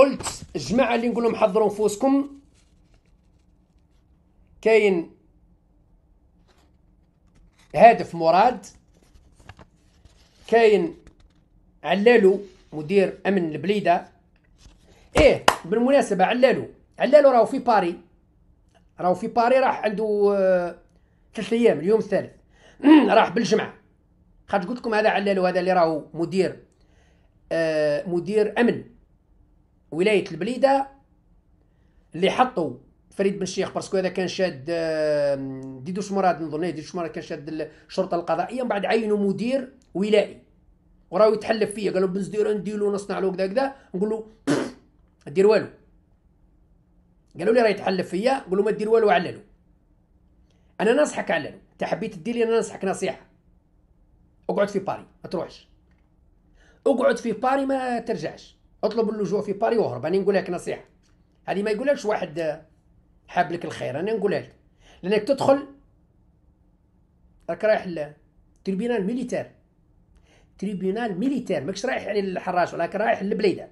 قلت الجماعه اللي نقول لهم حضروا نفوسكم كاين هدف مراد كاين علالو مدير امن البليده ايه بالمناسبه علالو علالو راهو في باري راهو في باري راح عنده ثلاث آه، ايام اليوم الثالث راح بالجمعه خاطر قلت لكم هذا علالو هذا اللي راهو مدير آه مدير امن ولايه البليده اللي حطوا فريد بن الشيخ باسكو هذا كان شاد ديدوش مراد نظن إيه، ديدوش مراد كان شاد الشرطه القضائيه من بعد عينوا مدير ولائي وراهو يتحلف فيا قالوا بنزدير نديرو نصنع له كذا كذا نقول له دير والو قالوا لي راه يتحلف فيا قول له ما دير والو على له انا ننصحك على له انت حبيت دير لي انا ننصحك نصيحه اقعد في باري ما تروحش اقعد في باري ما ترجعش اطلب اللجوء في باري واهرب انا نقول لك نصيحه هذه ما يقولهاش واحد حاب لك الخير انا نقولها لك لانك تدخل راك رايح للتريبينال ميليتير تريبينال ميليتير ماكش رايح يعني للحراش ولا رايح للبليده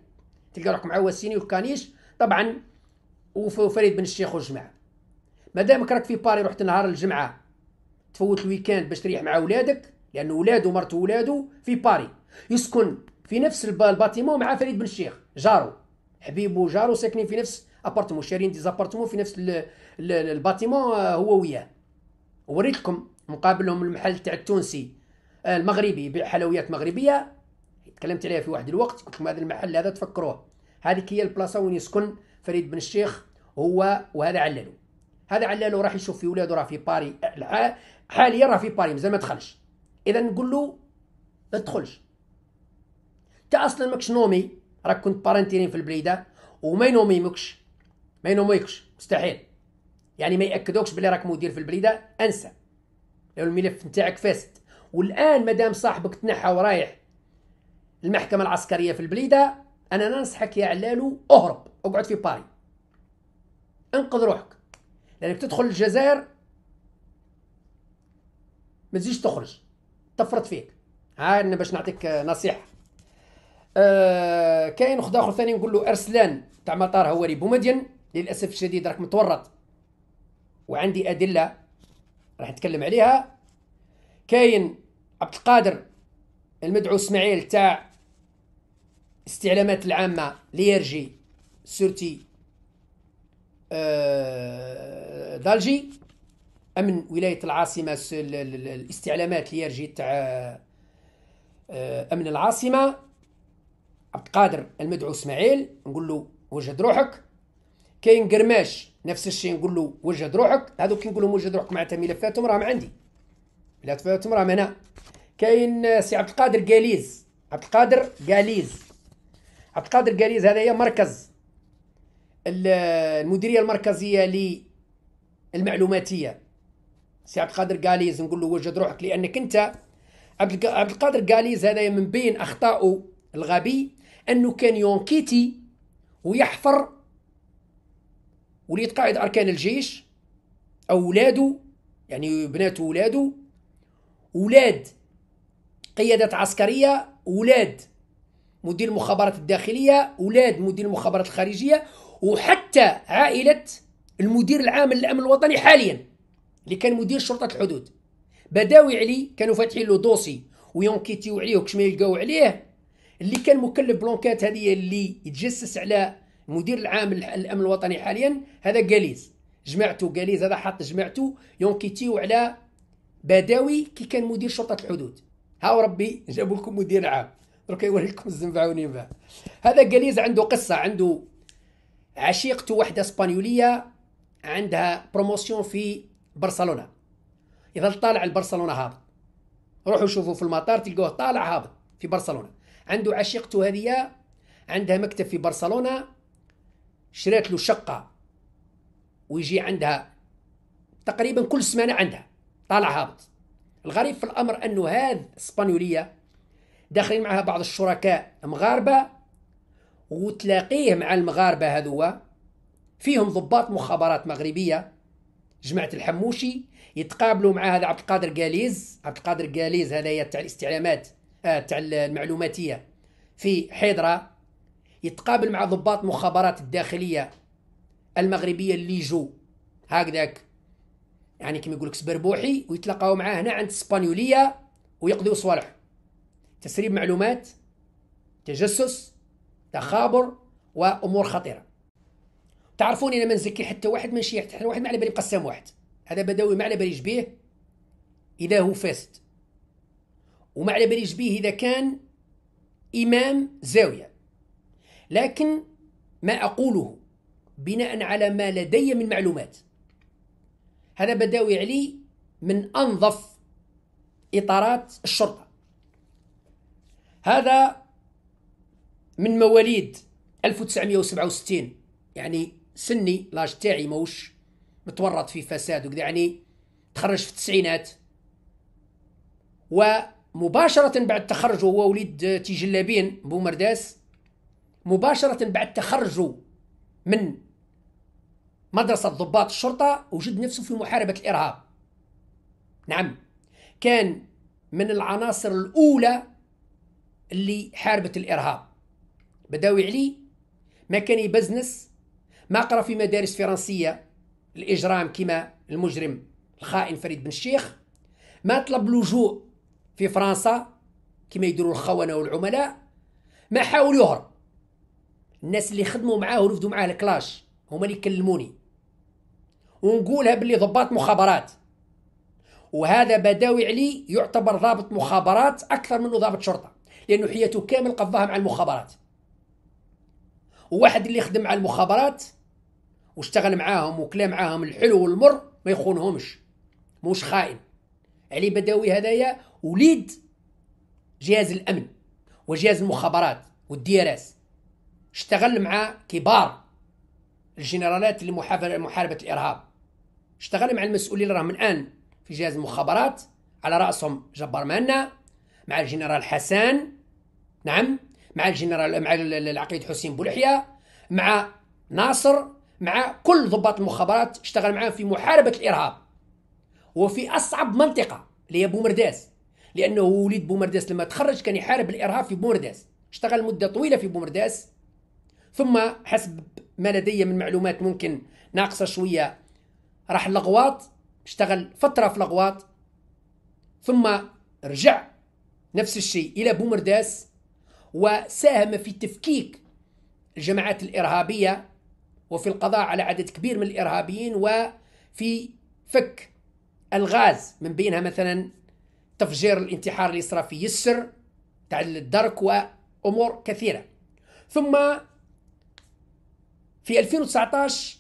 تلقى روحك مع واسيني وكانيش طبعا وفريد بن الشيخ والجماعه مادامك راك في باري رحت نهار الجمعه تفوت الويكاند باش تريح مع ولادك لانه ولاده ومرته ولاده في باري يسكن في نفس الباتيمون مع فريد بن الشيخ جارو حبيب وجارو ساكنين في نفس ابارتمون شارين دي زابارتمون في نفس الباتيمون آه، هو وياه وريتكم مقابلهم المحل تاع التونسي آه، المغربي يبيع حلويات مغربيه تكلمت عليها في واحد الوقت قلت لكم هذا المحل هذا تفكروه هذيك هي البلاصه وين يسكن فريد بن الشيخ هو وهذا علالو هذا علالو راح يشوف في ولاده راه في باري حاليا راه في باري مازال ما دخلش اذا نقول له ما تدخلش انت اصلا ماكش نومي راك كنت بارنتيرين في البليده وما ينومي مكش ما ينوميكش مستحيل يعني ما ياكدوكش بلي راك مدير في البليده انسى الملف نتاعك فاسد والان مادام صاحبك تنحى ورايح المحكمه العسكريه في البليده انا ننصحك يا علالو اهرب اقعد في باري انقذ روحك لانك تدخل الجزائر ما تزيدش تخرج تفرط فيك ها انا باش نعطيك نصيحه آه، كاين وخد اخر ثاني نقول له ارسلان تاع مطار هواري بومدين للاسف الشديد راك متورط وعندي ادله راح نتكلم عليها كاين عبد القادر المدعو اسماعيل تاع استعلامات العامه ليرجي سورتي آه، دالجي امن ولايه العاصمه الاستعلامات ليرجي تاع آه، امن العاصمه عبد القادر المدعو اسماعيل نقول له وجد روحك كاين قرماش نفس الشيء نقول له وجد روحك هذو كي نقول لهم وجد روحك معناتها ملفاتهم راهم عندي ملفاتهم راهم هنا كاين سي عبد القادر قاليز عبد القادر قاليز عبد القادر قاليز هذا هي مركز المديريه المركزيه للمعلوماتيه سي عبد القادر قاليز نقول له وجد روحك لانك انت عبد القادر قاليز هذا من بين اخطائه الغبي انه كان يونكيتي ويحفر وليد قائد اركان الجيش او ولاده يعني بنات ولاده ولاد قيادات عسكريه ولاد مدير المخابرات الداخليه ولاد مدير المخابرات الخارجيه وحتى عائله المدير العام للامن الوطني حاليا اللي كان مدير شرطه الحدود بداوي علي كانوا فاتحين له دوسي ويونكيتيو عليه وكش ما يلقاو عليه اللي كان مكلف بلونكات هذه اللي يتجسس على المدير العام الامن الوطني حاليا هذا جاليز جمعته جاليز هذا حط جمعته يونكيتيو على بداوي كي كان مدير شرطه الحدود هاو ربي جابوا لكم مدير عام درك يوريكم الزنبعوني بها هذا جاليز عنده قصه عنده عشيقته واحده اسبانيوليه عندها بروموسيون في برشلونه اذا طالع لبرشلونه هابط روحوا شوفوا في المطار تلقوه طالع هابط في برشلونه عنده عشيقته هذه عندها مكتب في برشلونة شريت له شقة ويجي عندها تقريبا كل سمانة عندها طالع هابط الغريب في الأمر أنه هذه إسبانيولية داخلين معها بعض الشركاء مغاربة وتلاقيه مع المغاربة هذوا فيهم ضباط مخابرات مغربية جماعة الحموشي يتقابلوا مع هذا عبد القادر جاليز عبد القادر جاليز هذايا تاع الاستعلامات آه، تاع المعلوماتيه في حيدرا يتقابل مع ضباط مخابرات الداخليه المغربيه اللي جو هكذاك يعني كما يقول لك سبربوحي ويتلاقاو معاه هنا عند اسبانيوليه ويقضيو صوالح تسريب معلومات تجسس تخابر وامور خطيره تعرفوني انا ما نزكي حتى واحد من شيعة حتى واحد ما على بالي قسام واحد هذا بدوي ما على باليش بيه اذا هو فاسد وما على باليش به إذا كان إمام زاوية لكن ما أقوله بناء على ما لدي من معلومات هذا بداوي علي من أنظف إطارات الشرطة هذا من مواليد 1967 يعني سني لاج تاعي موش متورط في فساد وكذا يعني تخرج في التسعينات و مباشرة بعد تخرجه هو وليد تيجلابين بومرداس مباشرة بعد تخرجه من مدرسة ضباط الشرطة وجد نفسه في محاربة الإرهاب نعم كان من العناصر الأولى اللي حاربت الإرهاب بداوي علي ما كان يبزنس ما قرأ في مدارس فرنسية الإجرام كما المجرم الخائن فريد بن الشيخ ما طلب لجوء في فرنسا كما يديروا الخونه والعملاء ما حاول يهرب الناس اللي خدموا معاه ورفدوا معاه الكلاش هما اللي كلموني ونقولها باللي ضباط مخابرات وهذا بداوي علي يعتبر ضابط مخابرات اكثر منه ضابط شرطه لانه حياته كامل قضاها مع المخابرات وواحد اللي خدم مع المخابرات واشتغل معاهم وكلا معاهم الحلو والمر ما يخونهمش موش خائن علي بداوي هذايا وليد جهاز الامن وجهاز المخابرات والديراس اشتغل مع كبار الجنرالات لمحاربه الارهاب اشتغل مع المسؤولين راهم الان في جهاز المخابرات على راسهم جبار مانا مع الجنرال حسان نعم مع الجنرال مع العقيد حسين بولحية مع ناصر مع كل ضباط المخابرات اشتغل معاهم في محاربه الارهاب وفي اصعب منطقه اللي هي بومرداس لانه وليد بومرداس لما تخرج كان يحارب الارهاب في بومرداس اشتغل مده طويله في بومرداس ثم حسب ما لدي من معلومات ممكن ناقصه شويه راح لغواط اشتغل فتره في لغواط ثم رجع نفس الشيء الى بومرداس وساهم في تفكيك الجماعات الارهابيه وفي القضاء على عدد كبير من الارهابيين وفي فك الغاز من بينها مثلا تفجير الانتحار اللي في يسر تاع الدرك وأمور كثيرة ثم في 2019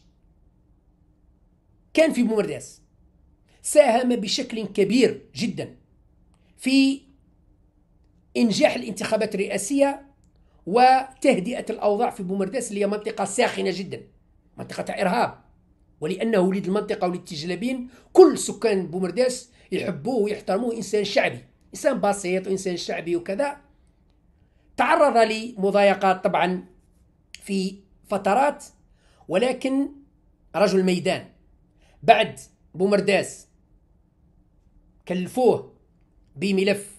كان في بومرداس ساهم بشكل كبير جدا في إنجاح الانتخابات الرئاسية وتهدئة الأوضاع في بومرداس اللي هي منطقة ساخنة جدا منطقة إرهاب ولانه وليد المنطقه وليد التجلابين كل سكان بومرداس يحبوه ويحترموه انسان شعبي انسان بسيط وانسان شعبي وكذا تعرض لمضايقات طبعا في فترات ولكن رجل ميدان بعد بومرداس كلفوه بملف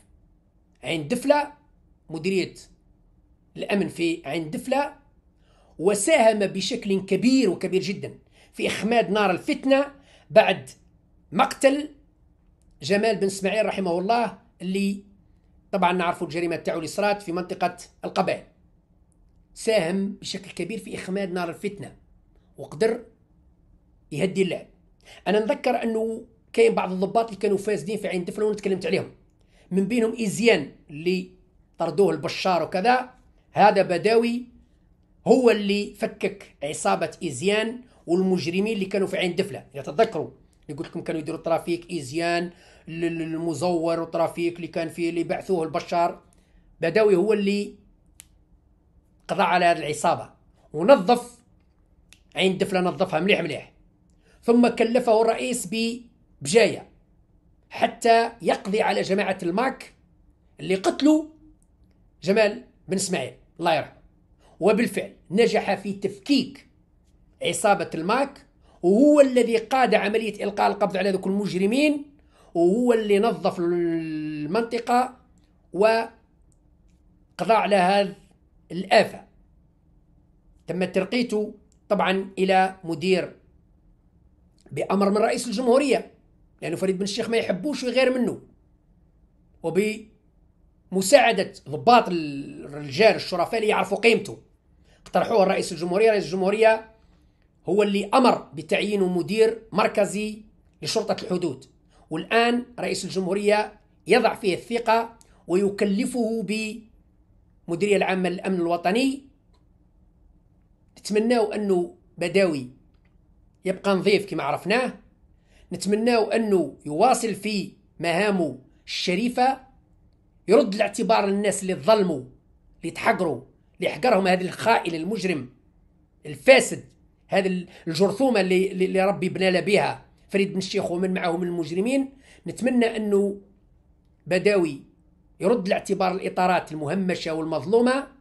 عين دفله مديريه الامن في عين دفله وساهم بشكل كبير وكبير جدا في إخماد نار الفتنة بعد مقتل جمال بن اسماعيل رحمه الله اللي طبعا نعرفوا الجريمة تاعو اللي صرات في منطقة القبائل ساهم بشكل كبير في إخماد نار الفتنة وقدر يهدي اللعب أنا نذكر أنه كاين بعض الضباط اللي كانوا فاسدين في عين دفن ونتكلمت عليهم من بينهم إيزيان اللي طردوه البشار وكذا هذا بداوي هو اللي فكك عصابة إيزيان والمجرمين اللي كانوا في عين دفله اذا يعني تذكروا اللي قلت لكم كانوا يديروا ترافيك ايزيان المزور وترافيك اللي كان فيه اللي بعثوه البشار بداوي هو اللي قضى على هذه العصابه ونظف عين دفله نظفها مليح مليح ثم كلفه الرئيس ببجايه حتى يقضي على جماعه الماك اللي قتلوا جمال بن اسماعيل الله يرحمه وبالفعل نجح في تفكيك عصابة الماك وهو الذي قاد عملية إلقاء القبض على ذوك المجرمين وهو اللي نظف المنطقة وقضى على هذا الآفة تم ترقيته طبعا إلى مدير بأمر من رئيس الجمهورية لأنه فريد بن الشيخ ما يحبوش غير منه وبمساعدة ضباط الرجال الشرفاء اللي يعرفوا قيمته اقترحوه الرئيس الجمهورية رئيس الجمهورية هو اللي امر بتعيين مدير مركزي لشرطه الحدود والان رئيس الجمهوريه يضع فيه الثقه ويكلفه بمديريه العامه للامن الوطني نتمناو انه بداوي يبقى نظيف كما عرفناه نتمناو انه يواصل في مهامه الشريفه يرد الاعتبار للناس اللي ظلموا اللي تحقروا اللي حقرهم هذا الخائن المجرم الفاسد هذا الجرثومه اللي اللي ربي بنانا بها فريد بن الشيخ ومن معه من المجرمين نتمنى انه بداوي يرد الاعتبار الاطارات المهمشه والمظلومه